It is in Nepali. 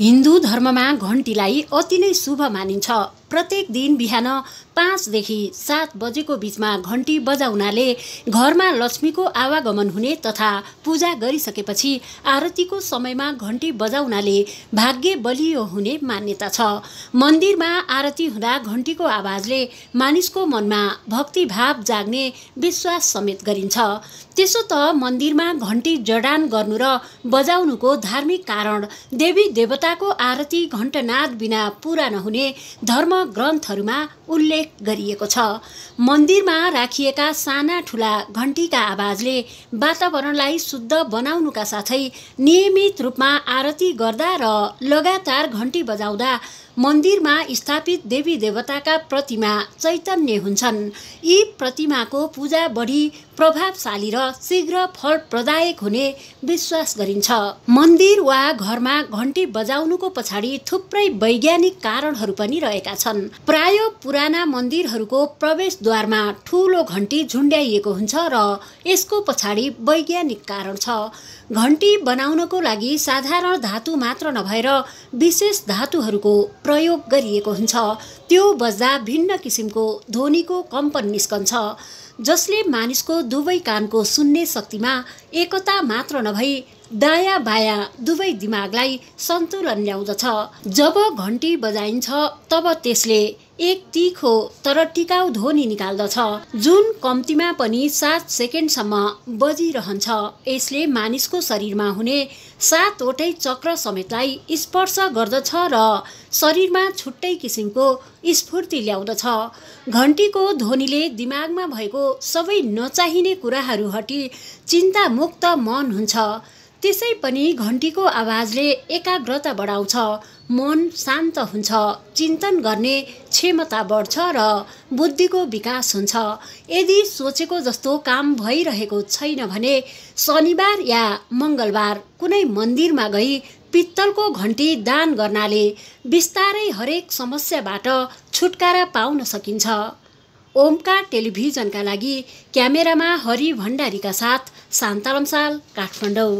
हिन्दू धर्ममा घन्टीलाई अति नै शुभ मानिन्छ प्रत्येक दिन बिहान पाँचदेखि सात बजेको बिचमा घन्टी बजाउनाले घरमा लक्ष्मीको आवागमन हुने तथा पूजा गरिसकेपछि आरतीको समयमा घन्टी बजाउनाले भाग्य बलियो हुने मान्यता छ मन्दिरमा आरती हुँदा घन्टीको आवाजले मानिसको मनमा भक्तिभाव जाग्ने विश्वास समेत गरिन्छ त्यसो त मन्दिरमा घन्टी जडान गर्नु र बजाउनुको धार्मिक कारण देवी देवताको आरती घण्टनाद बिना पुरा नहुने धर्म ग्रन्थहरूमा उल्लेख गरिएको छ मन्दिरमा राखिएका साना ठुला घन्टीका आवाजले वातावरणलाई शुद्ध बनाउनुका साथै नियमित रूपमा आरती गर्दा र लगातार घन्टी बजाउँदा मन्दिरमा स्थापित देवी देवताका प्रतिमा चैतन्य हुन्छन् यी प्रतिमाको पूजा बढी प्रभावशाली र शीघ्र फल प्रदायक हुने विश्वास गरिन्छ मन्दिर वा घरमा घन्टी बजाउनुको पछाडि थुप्रै वैज्ञानिक कारणहरू पनि रहेका छन् प्राय पुराना मन्दिरहरूको प्रवेशद्वारमा ठुलो घन्टी झुन्ड्याइएको हुन्छ र यसको पछाडि वैज्ञानिक कारण छ घन्टी बनाउनको लागि साधारण धातु मात्र नभएर विशेष धातुहरूको प्रयोग गरिएको हुन्छ त्यो बज्दा भिन्न किसिमको ध्वनिको कम्पन निस्कन्छ जसले मानिसको दुवै कानको सुन्ने शक्तिमा एकता मात्र नभई दायाँ बायाँ दुवै दिमागलाई सन्तुलन ल्याउँदछ जब घन्टी बजाइन्छ तब त्यसले एक टिक हो तर टिकाउ ध्वनि निकाल्दछ जुन कम्तीमा पनि सात सेकेन्डसम्म बजिरहन्छ यसले मानिसको शरीरमा हुने सातवटै चक्र समेतलाई स्पर्श गर्दछ र शरीरमा छुट्टै किसिमको स्फूर्ति ल्याउँदछ घन्टीको ध्वनिले दिमागमा भएको सबै नचाहिने कुराहरू हटी चिन्तामुक्त मन हुन्छ त्यसै पनि घन्टीको आवाजले एकाग्रता बढाउँछ मन शान्त हुन्छ चिन्तन गर्ने क्षमता बढ्छ र बुद्धिको विकास हुन्छ यदि सोचेको जस्तो काम भइरहेको छैन भने शनिबार या मङ्गलबार कुनै मन्दिरमा गई पित्तलको घन्टी दान गर्नाले बिस्तारै हरेक समस्याबाट छुटकारा पाउन सकिन्छ ओमकार टेलिभिजनका लागि क्यामेरामा हरि भण्डारीका साथ शान्तालमसाल काठमाडौँ